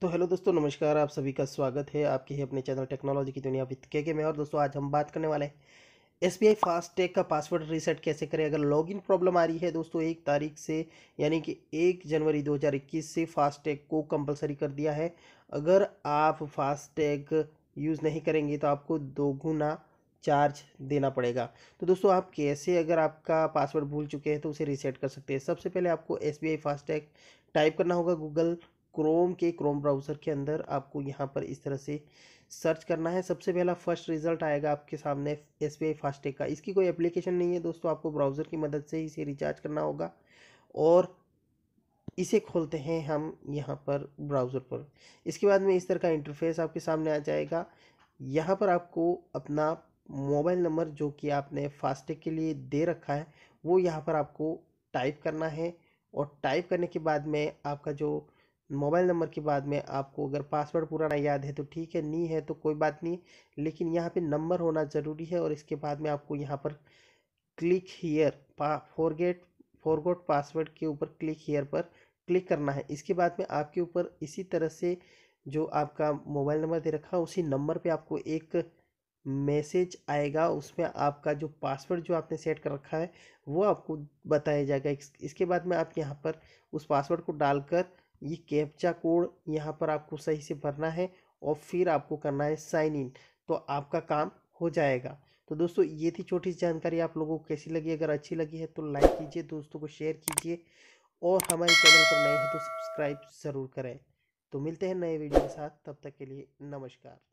तो हेलो दोस्तों नमस्कार आप सभी का स्वागत है आपके ही अपने चैनल टेक्नोलॉजी की दुनिया विद के के में और दोस्तों आज हम बात करने वाले हैं एस बी आई फास्टैग का पासवर्ड रीसेट कैसे करें अगर लॉगिन प्रॉब्लम आ रही है दोस्तों एक तारीख से यानी कि एक जनवरी 2021 से फास्टैग को कंपलसरी कर दिया है अगर आप फास्टैग यूज़ नहीं करेंगे तो आपको दोगुना चार्ज देना पड़ेगा तो दोस्तों आप कैसे अगर आपका पासवर्ड भूल चुके हैं तो उसे रीसेट कर सकते हैं सबसे पहले आपको S B I FASTag type करना होगा गूगल क्रोम के क्रोम ब्राउज़र के अंदर आपको यहाँ पर इस तरह से सर्च करना है सबसे पहला फर्स्ट रिजल्ट आएगा आपके सामने एस बी आई फास्टैग का इसकी कोई एप्लीकेशन नहीं है दोस्तों आपको ब्राउज़र की मदद से इसे रिचार्ज करना होगा और इसे खोलते हैं हम यहाँ पर ब्राउज़र पर इसके बाद में इस तरह का इंटरफेस आपके सामने आ जाएगा यहाँ पर आपको अपना मोबाइल नंबर जो कि आपने फास्टैग के लिए दे रखा है वो यहाँ पर आपको टाइप करना है और टाइप करने के बाद में आपका जो मोबाइल नंबर के बाद में आपको अगर पासवर्ड पुराना याद है तो ठीक है नहीं है तो कोई बात नहीं लेकिन यहाँ पे नंबर होना ज़रूरी है और इसके बाद में आपको यहाँ पर क्लिक हीयर पा फॉरगेट फॉरगोट पासवर्ड के ऊपर क्लिक हीयर पर क्लिक करना है इसके बाद में आपके ऊपर इसी तरह से जो आपका मोबाइल नंबर दे रखा है उसी नंबर पर आपको एक मैसेज आएगा उसमें आपका जो पासवर्ड जो आपने सेट कर रखा है वो आपको बताया जाएगा इसके बाद में आप यहाँ पर उस पासवर्ड को डालकर ये कैप्चा कोड यहाँ पर आपको सही से भरना है और फिर आपको करना है साइन इन तो आपका काम हो जाएगा तो दोस्तों ये थी छोटी सी जानकारी आप लोगों को कैसी लगी अगर अच्छी लगी है तो लाइक कीजिए दोस्तों को शेयर कीजिए और हमारे चैनल पर नए हैं तो सब्सक्राइब ज़रूर करें तो मिलते हैं नए वीडियो के साथ तब तक के लिए नमस्कार